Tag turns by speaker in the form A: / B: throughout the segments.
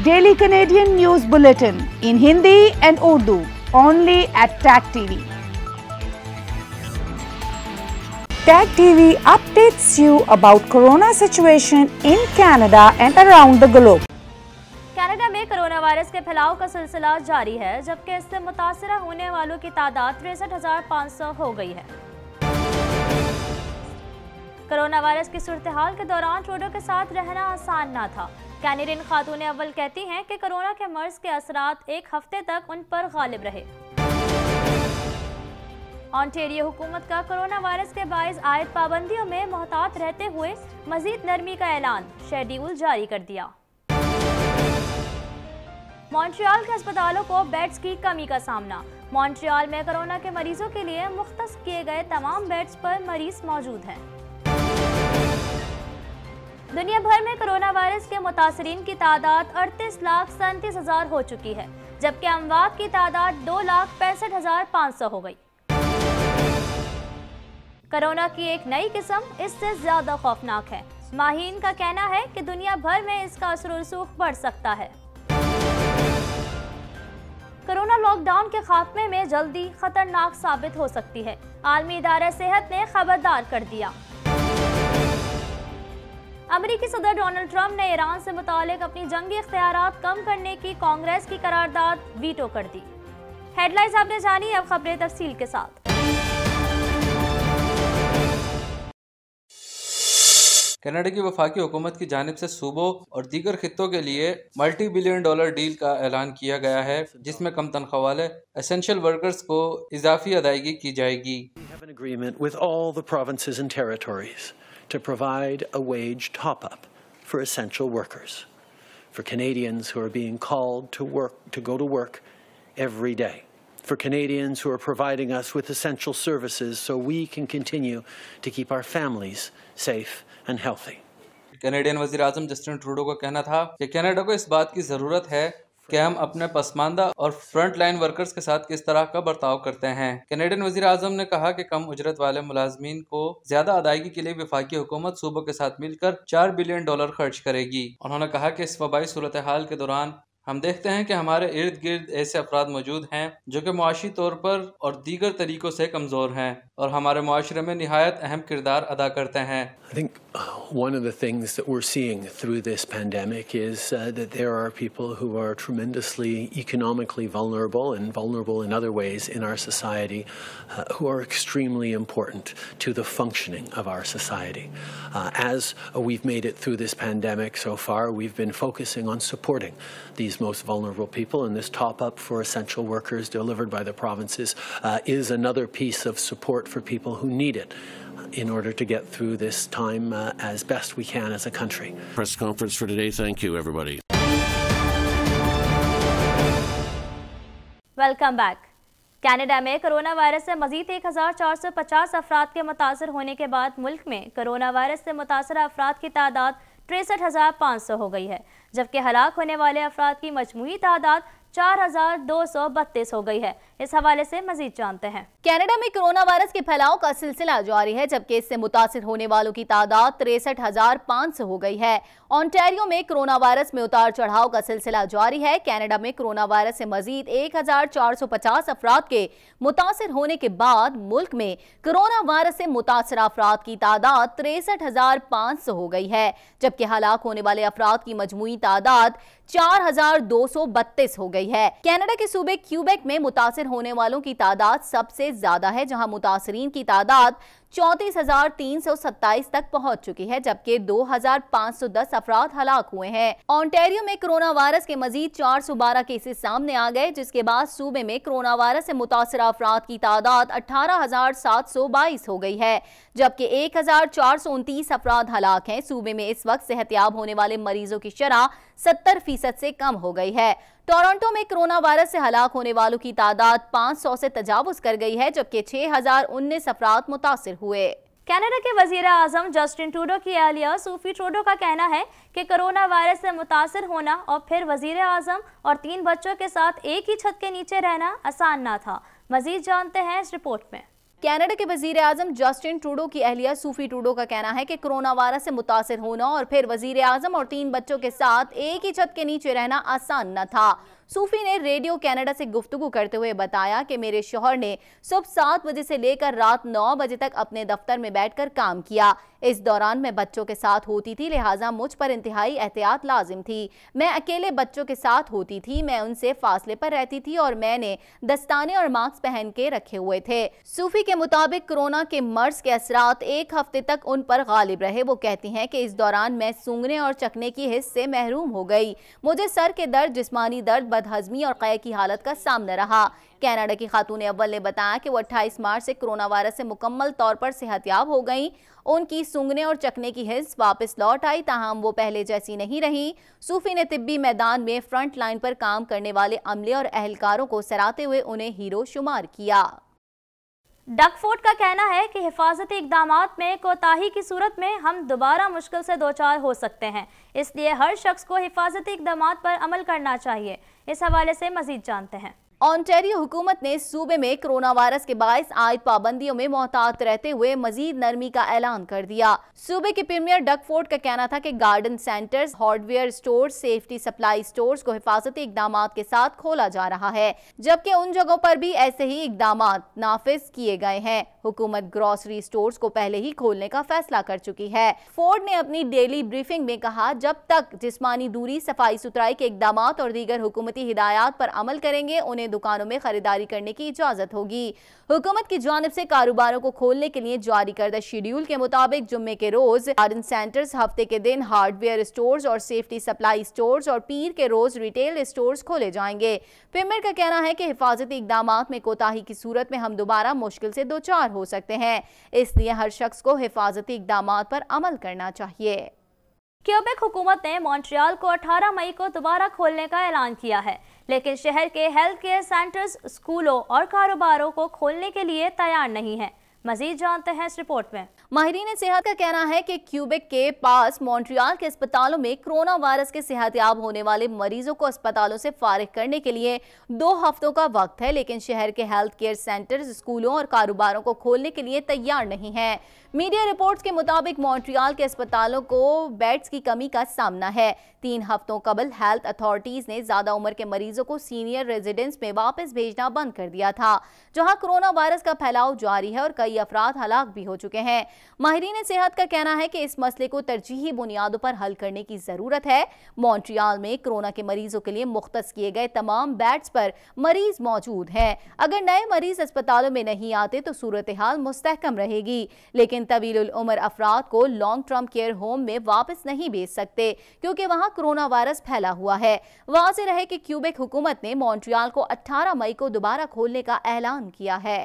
A: Daily Canadian news bulletin in Hindi and Urdu only at tag TV
B: tag TV updates you about corona situation in Canada and around the globe
C: Canada में corona virus के फैलाव का सिलसिला जारी है जबकि इससे मुतासर होने वालों की तादाद तिरसठ हो गई है कोरोना वायरस की सूरत हाल के दौरान रोडों के साथ रहना आसान ना था कैनेडियन खातून अव्वल कहती हैं कि कोरोना के मर्ज के असरा एक हफ्ते तक उन पर गालिब रहे ऑन्टेरियो हुकूमत का कोरोना वायरस के बायस आयद पाबंदियों में मोहतात रहते हुए मजीद नरमी का ऐलान शेड्यूल जारी कर दिया मॉन्ट्रियल के अस्पतालों को बेड्स की कमी का सामना मॉन्ट्रियल में कोरोना के मरीजों के लिए मुख्त किए गए तमाम बेड्स पर मरीज मौजूद हैं दुनिया भर में कोरोना वायरस के मुतासरीन की तादाद अड़तीस लाख सैंतीस हजार हो चुकी है जबकि अमवात की तादाद दो लाख पैंसठ हजार पाँच सौ हो गई कोरोना की एक नई किस्म इससे ज्यादा खौफनाक है माहिन का कहना है कि दुनिया भर में इसका असर रसूख बढ़ सकता है कोरोना लॉकडाउन के खात्मे में जल्दी खतरनाक साबित हो सकती है आलमी इदारा सेहत ने खबरदार कर दिया अमरीकी सदर डोनाल्ड ट्रंप ने ईरान से मुतक अपनी जंगी इख्तियार कम करने की कांग्रेस की करारदाद वीटो कर दी हेडलाइंस आपने जानी अब खबरें तफसील के साथ
A: कनाडा की वफाकी हुकूमत की जानब से सूबों और दीगर खितों के लिए मल्टी बिलियन डॉलर डील का ऐलान किया गया है जिसमें कम तनख्वाह वाले एसेंशियल वर्कर्स को इजाफी अदायगी की जाएगी
B: to provide a wage top-up for essential workers, for Canadians who are being called to work to go to work every day, for Canadians who are providing us with essential services so we can continue to keep our families safe and healthy.
A: Canadian वजीर आजम Justin Trudeau का कहना था कि Canada को इस बात की ज़रूरत है कि हम अपने पसमानदा और फ्रंट लाइन वर्कर्स के साथ किस तरह का बर्ताव करते हैं कैनेडियन वजी अजम ने कहा कि कम उजरत वाले मुलाजमीन को ज्यादा अदायगी के लिए विफाकी हुकूमत सूबों के साथ मिलकर चार बिलियन डॉलर खर्च करेगी उन्होंने कहा कि इस वबाई सूरत हाल के दौरान हम देखते हैं कि हमारे इर्द गिर्द ऐसे अफराद मौजूद हैं जो कि मुआशी तौर पर और दीगर तरीक़ों से कमज़ोर हैं और हमारे माशरे में नहायत अहम किरदार अदा करते हैं
B: I think one of the things that we're seeing through this pandemic is uh, that there are people who are tremendously economically vulnerable and vulnerable in other ways in our society uh, who are extremely important to the functioning of our society. Uh, as we've made it through this pandemic so far, we've been focusing on supporting these these most vulnerable people. And this top up for essential workers delivered by the provinces uh, is another piece of support for people who need it in order to get through this time uh, as best we can as a country. Press conference for today. Thank you, everybody.
C: Welcome back. Canada, में coronavirus, virus से मजीद 1450 अफराद के मुतासर होने के बाद मुल्क में कोरोना से मुतासर अफराद की तादाद तिरसठ हो गई है जबकि हलाक होने वाले अफराद की मजमू तादाद चार हो गई है इस हवाले से मजीद जानते हैं
A: कनाडा में कोरोना वायरस के फैलाव का सिलसिला जारी है जबकि इससे मुतासर होने वालों की तादाद तिरसठ हजार पाँच सौ हो गई है ऑन्टेरियो में कोरोना वायरस में उतार चढ़ाव का सिलसिला जारी है कनाडा में कोरोना वायरस से मजीद एक हजार चार सौ पचास अफराद के मुतासर होने के बाद मुल्क में कोरोना वायरस से मुतासर अफराद की तादाद तिरसठ हजार पाँच सौ हो गई है जबकि हलाक होने वाले अफराद की मजमू तादाद चार हजार दो सौ बत्तीस हो गई गई है कनाडा के सूबे क्यूबेक में मुतासर होने वालों की तादाद सबसे ज्यादा है जहां मुतासरीन की तादाद चौंतीस हजार तीन सौ सत्ताईस तक पहुंच चुकी है जबकि 2,510 अफराद हलाक हुए हैं ऑन्टेरियो में कोरोना वायरस के मजीद चार सौ बारह केसेस सामने आ गए जिसके बाद सूबे में कोरोना वायरस से मुतासर अफराद की तादाद अठारह हजार सात सौ बाईस हो गई है जबकि एक हजार चार सौ उनतीस अफराद हलाक हैं सूबे में इस वक्त सेहतियाब होने वाले मरीजों की शरह सत्तर फीसद से कम हो गई है टोरंटो में कोरोना वायरस से हलाक होने वालों की तादाद 500 से तजावज कर गई है जबकि छह हजार उन्नीस अफराद मुतासर हुए कनाडा के
C: वजीर आजम जस्टिन ट्रूडो की एहलिया सूफी ट्रूडो का कहना है कि कोरोना वायरस से मुतासर होना और फिर वजीर आजम और तीन बच्चों के साथ एक ही छत के नीचे रहना आसान ना
A: था मजीद जानते हैं इस रिपोर्ट में कनाडा के वजीर आजम जस्टिन ट्रूडो की अहलिया सूफी ट्रूडो का कहना है कि कोरोना वायरस से मुतासर होना और फिर वजीर आजम और तीन बच्चों के साथ एक ही छत के नीचे रहना आसान न था सूफी ने रेडियो कनाडा से गुफ्तु करते हुए बताया कि मेरे शोहर ने सुबह सात बजे से लेकर रात नौ बजे तक अपने दफ्तर में बैठकर काम किया इस दौरान मैं बच्चों के साथ होती थी लिहाजा मुझ पर इंतहाई एहतियात लाजिम थी मैं अकेले बच्चों के साथ होती थी मैं उनसे फासले पर रहती थी और मैंने दस्ताने और मास्क पहन के रखे हुए थे सूफी के मुताबिक कोरोना के मर्ज के असरा एक हफ्ते तक उन पर गालिब रहे वो कहती हैं कि इस दौरान मैं सूंघने और चकने की हिस्स से महरूम हो गई मुझे सर के दर्द जिसमानी दर्द बदहजमी और कै की हालत का सामना रहा कनाडा की खातून अव्वल ने बताया कि वो 28 मार्च से कोरोना वायरस से मुकम्मल तौर पर सेहतियाब हो गई उनकी सूंघने और चकने की हिस्स वापस लौट आई ताहम वो पहले जैसी नहीं रही सूफी ने तिब्बी मैदान में फ्रंट लाइन पर काम करने वाले अमले और अहलकारों को सराहते हुए उन्हें हीरो शुमार किया डकफोर्ड का कहना है कि हिफाजती इकदाम में
C: कोताही की सूरत में हम दोबारा मुश्किल से दो चार हो सकते हैं इसलिए हर शख्स को हिफाजती इकदाम पर अमल करना चाहिए इस हवाले से मजीद जानते हैं
A: ऑनटेरियो हुकूमत ने सूबे में कोरोना वायरस के बायस आयद पाबंदियों में मोहतात रहते हुए मजीद नरमी का ऐलान कर दिया सूबे के प्रीमियर डकफोर्ड का कहना था कि garden centres hardware store safety supply store को हिफाजती इकदाम के साथ खोला जा रहा है जबकि उन जगहों पर भी ऐसे ही इकदाम नाफिज किए गए हैं हुकूमत ग्रॉसरी स्टोर को पहले ही खोलने का फैसला कर चुकी है फोर्ड ने अपनी डेली ब्रीफिंग में कहा जब तक जिसमानी दूरी सफाई सुथराई के इकदाम और दीगर हुकूमती हिदायत पर अमल करेंगे उन्हें दुकानों में खरीदारी करने की इजाजत होगी हुकूमत की जानब से कारोबारों को खोलने के लिए जारी करदा शेड्यूल के मुताबिक जुम्मे के रोज गार्डन सेंटर्स हफ्ते के दिन हार्डवेयर स्टोर और सेफ्टी सप्लाई स्टोर और पीर के रोज रिटेल स्टोर खोले जाएंगे पेमर का कहना है की हिफाजती इकदाम में कोताही की सूरत में हम दोबारा मुश्किल से दो चार हो सकते हैं इसलिए हर शख्स को हिफाजती इकदाम पर अमल करना चाहिए क्यूबेक हुकूमत ने मॉन्ट्रियल को 18
C: मई को दोबारा खोलने का ऐलान किया है लेकिन शहर के हेल्थ केयर सेंटर्स स्कूलों
A: और कारोबारों को खोलने के लिए तैयार नहीं है मजीद जानते हैं इस रिपोर्ट में माहरीन सेहत का कहना है कि क्यूबेक के पास मॉन्ट्रियल के अस्पतालों में कोरोना वायरस के सेहतयाब होने वाले मरीजों को अस्पतालों से फारिग करने के लिए दो हफ्तों का वक्त है लेकिन शहर के हेल्थ केयर सेंटर स्कूलों और कारोबारों को खोलने के लिए तैयार नहीं है मीडिया रिपोर्ट्स के मुताबिक मॉन्ट्रियल के अस्पतालों को बेड्स की कमी का सामना है तीन हफ्तों कबल हेल्थ अथॉरिटीज़ ने ज़्यादा उम्र के मरीजों को सीनियर रेजिडेंस में वापस भेजना बंद कर दिया था जहां कोरोना वायरस का फैलाव जारी है और कई अफराद हलाक भी हो चुके हैं माहरीन सेहत का कहना है कि इस मसले को तरजीही बुनियादों पर हल करने की ज़रूरत है मॉन्ट्रियाल में कोरोना के मरीजों के लिए मुख्त किए गए तमाम बेड्स पर मरीज मौजूद हैं अगर नए मरीज अस्पतालों में नहीं आते तो सूरत हाल मुस्तकम रहेगी लेकिन इन तवील उम्र अफराद को लॉन्ग टर्म केयर होम में वापस नहीं भेज सकते क्योंकि वहां कोरोना वायरस फैला हुआ है वाज रहे कि क्यूबेक हुकूमत ने मॉन्ट्रियाल को 18 मई को दोबारा खोलने का ऐलान किया है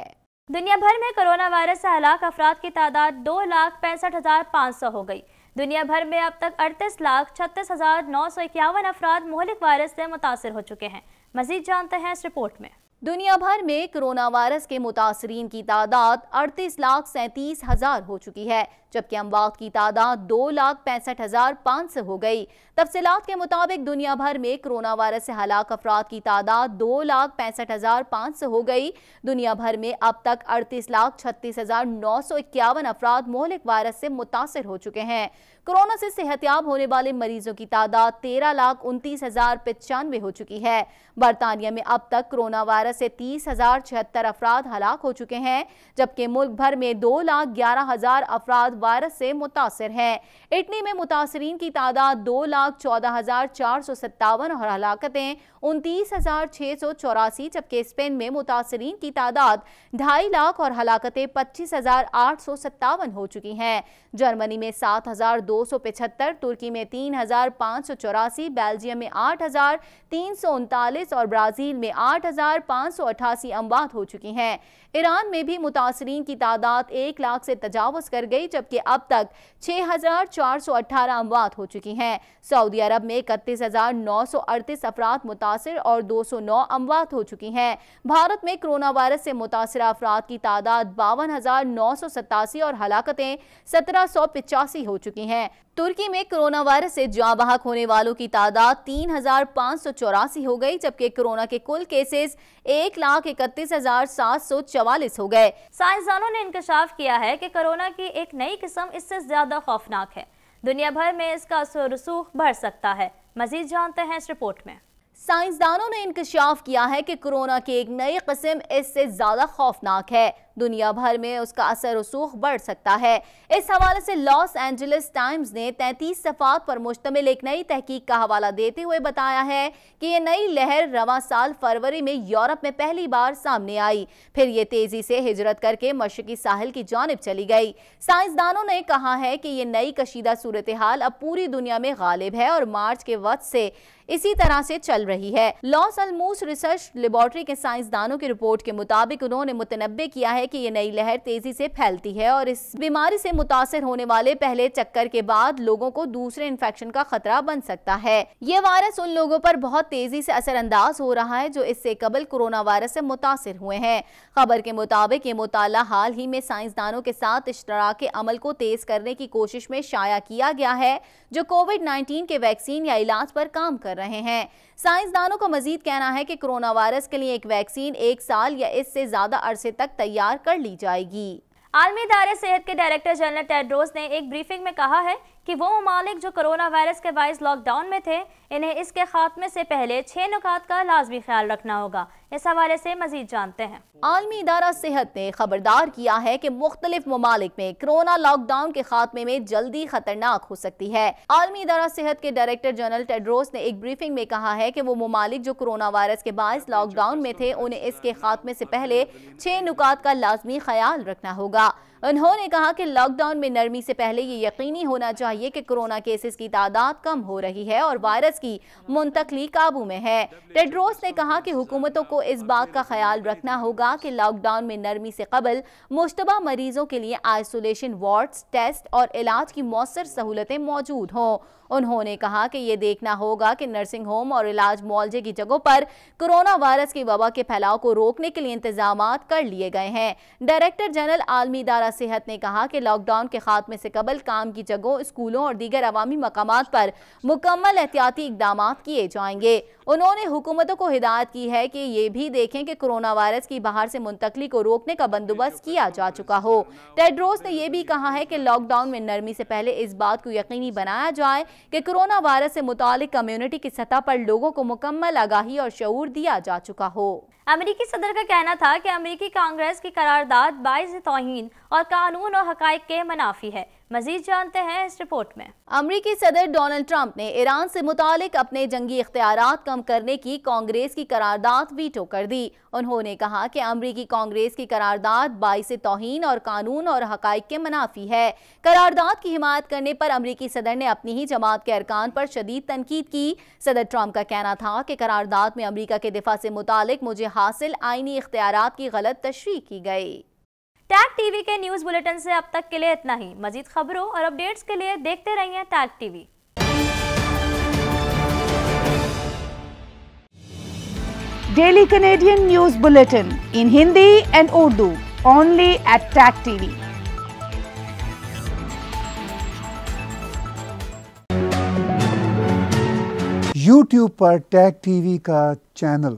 A: दुनिया भर में
C: कोरोना वायरस से हलाक अफराद की तादाद दो लाख पैंसठ हजार पाँच सौ हो गई दुनिया भर में अब तक अड़तीस लाख छत्तीस हजार नौ सौ इक्यावन अफराद मोहलिक वायरस से मुतासर हो चुके हैं मजीद जानते हैं इस रिपोर्ट में
A: दुनिया भर में कोरोना वायरस के मुतासरीन की तादाद अड़तीस लाख सैंतीस हजार हो चुकी है जबकि अमवात की तादाद दो लाख पैंसठ हजार पाँच सौ हो गई तफसीत के मुताबिक दुनिया भर में कोरोना वायरस से हलाक अफराद की तादाद दो लाख पैंसठ हजार पाँच सौ हो गई दुनिया भर में अब तक अड़तीस लाख छत्तीस हजार नौ सौ इक्यावन अफराद मोहलिक वायरस से मुतासर हो चुके हैं कोरोना से सेहतियाब होने वाले मरीजों की तादाद तेरह लाख उनतीस हजार पचानवे हो चुकी है बरतानिया में अब तक कोरोना वायरस से तीस हजार छिहत्तर अफराद हलाक हो चुके हैं जबकि मुल्क भर में दो लाख ग्यारह हजार अफराद वायरस से मुतासर हैं इटली में मुतासरी की तादाद दो लाख चौदह हजार चार सौ सत्तावन और हलाकतें उनतीस हजार छः सौ चौरासी जबकि स्पेन में मुतासरी की तादाद ढाई लाख और हलाकतें पच्चीस हजार आठ सौ सत्तावन हो चुकी हैं जर्मनी में सात हजार दो दो सौ पिछहत्तर तुर्की में तीन हजार पाँच सौ चौरासी बेल्जियम में आठ हजार तीन सौ उनतालीस और ब्राज़ील में आठ हजार पाँच सौ अठासी अमवात हो चुकी हैं ईरान में भी मुतासरीन की तादाद एक लाख से तजावज़ कर गई जबकि अब तक छह हजार चार सौ अठारह अमवात हो चुकी हैं सऊदी अरब में इकतीस हजार नौ सौ अड़तीस अफराद मुतासर और दो सौ नौ अमवात हो चुकी हैं भारत में कोरोना वायरस से मुतासर अफराद की तादाद बावन हजार नौ सौ सतासी और हलाकतें सत्रह सौ पिचासी हो चुकी हैं हैं तुर्की में कोरोना वायरस से जहाँ बहक होने वालों की तादाद तीन हजार पाँच सौ चौरासी हो गई जबकि कोरोना के कुल केसेस एक लाख इकतीस हजार सात सौ चवालीस हो गए
C: साइंसदानों ने इंकशाफ किया है कि कोरोना की एक नई किस्म इससे ज्यादा खौफनाक है दुनिया भर में इसका असर रसूख बढ़ सकता है मजीद जानते
A: हैं इस रिपोर्ट में साइंसदानों ने इंकशाफ किया है कि कोरोना की एक नई किस्म इससे ज्यादा खौफनाक है दुनिया भर में उसका असर रसूख बढ़ सकता है इस हवाले से लॉस एंजलिस टाइम्स ने तैतीस सफात पर मुश्तमिल एक नई तहकीक का हवाला देते हुए बताया है कि ये नई लहर रवा साल फरवरी में यूरोप में पहली बार सामने आई फिर ये तेजी से हिजरत करके मशरकी साहिल की जानब चली गई साइंसदानों ने कहा है कि ये नई कशीदा सूरत हाल अब पूरी दुनिया में गालिब है और मार्च के वक्त से इसी तरह से चल रही है लॉस अलमूस रिसर्च लेबोरेटरी के साइंसदानों की रिपोर्ट के मुताबिक उन्होंने मुतनबे किया है कि ये नई लहर तेजी से फैलती है और इस बीमारी से मुतासर होने वाले पहले चक्कर के बाद लोगों को दूसरे इन्फेक्शन का खतरा बन सकता है ये वायरस उन लोगों पर बहुत तेजी से असरअंदाज हो रहा है जो इससे कबल कोरोना वायरस से मुतासर हुए हैं खबर के मुताबिक ये मुताला हाल ही में साइंसदानों के साथ इश्तरा के अमल को तेज करने की कोशिश में शाया किया गया है जो कोविड नाइन्टीन के वैक्सीन या इलाज पर काम कर रहे हैं साइंसदानों का मजीद कहना है कि कोरोना वायरस के लिए एक वैक्सीन एक साल या इससे ज्यादा अरसे तक तैयार तैयार कर ली जाएगी आलमी इदारे सेहत के डायरेक्टर जनरल टेड्रोस
C: ने एक ब्रीफिंग में कहा है कि वो ममालिक जो कोरोना वायरस के बायस लॉकडाउन में थे इन्हें इसके खात्मे से पहले छः नुकात का लाजमी ख्याल रखना होगा इस हवाले से मजीद जानते हैं
A: आलमी इदारा सेहत ने खबरदार किया है कि मुख्तलिफ ममालिक में कोरोना लॉकडाउन के खात्मे में जल्दी खतरनाक हो सकती है आलमी इदारा सेहत के डायरेक्टर जनरल टेड्रोस ने एक ब्रीफिंग में कहा है कि वो ममालिक जो कोरोना वायरस के बायस लॉकडाउन में थे उन्हें इसके खात्मे से पहले छः नुकात का लाजमी ख्याल रखना होगा उन्होंने कहा कि लॉकडाउन में नरमी से पहले ये यकीनी होना चाहिए कि कोरोना केसेस की तादाद कम हो रही है और वायरस की मुंतकली काबू में है टेड्रोस ने कहा कि हुकूमतों को इस बात का ख्याल रखना होगा कि लॉकडाउन में नरमी से कबल मुशतबा मरीजों के लिए आइसोलेशन वार्ड्स टेस्ट और इलाज की मौसर सहूलतें मौजूद हों उन्होंने कहा कि ये देखना होगा कि नर्सिंग होम और इलाज मुआवजे की जगहों पर कोरोना वायरस की वबा के फैलाव को रोकने के लिए इंतजाम कर लिए गए हैं डायरेक्टर जनरल आलमी इदारा सेहत ने कहा कि लॉकडाउन के खात्मे से कबल काम की जगहों स्कूलों और दीगर अवामी मकाम पर मुकम्मल एहतियाती इकदाम किए जाएंगे उन्होंने हुकूमतों को हिदायत की है कि ये भी देखें कि कोरोना वायरस की बाहर से मुंतकली को रोकने का बंदोबस्त किया जा चुका हो टेड्रोस ने यह भी कहा है कि लॉकडाउन में नरमी से पहले इस बात को यकीनी बनाया जाए कि कोरोना वायरस से मुतल कम्युनिटी की सतह पर लोगों को मुकम्मल आगाही और शूर दिया जा चुका हो अमेरिकी सदर का कहना था
C: कि अमेरिकी कांग्रेस की करारदाद बायस तोहन और कानून और हक के मनाफी है मजीद जानते हैं इस रिपोर्ट में
A: अमरीकी सदर डोनाल्ड ट्रंप ने ईरान से मुतालिक अपने जंगी इख्तियार कम करने की कांग्रेस की करारदाद वीटो कर दी उन्होंने कहा कि अमरीकी कांग्रेस की करारदाद बाईस तोहन और कानून और हक के मुनाफी है करारदाद की हिमायत करने पर अमरीकी सदर ने अपनी ही जमात के अरकान पर शदीद तनकीद की सदर ट्रंप का कहना था कि करारदाद में अमरीका के दिफा से मुतालिक मुझे हासिल आइनी इख्तियार की गलत तशरी की गई
C: टैग टीवी के न्यूज बुलेटिन से अब तक के लिए इतना ही मजीद खबरों और अपडेट्स के लिए देखते रहिए tag TV
B: daily Canadian news bulletin in
A: Hindi and Urdu only at tag TV YouTube पर टैग टीवी का चैनल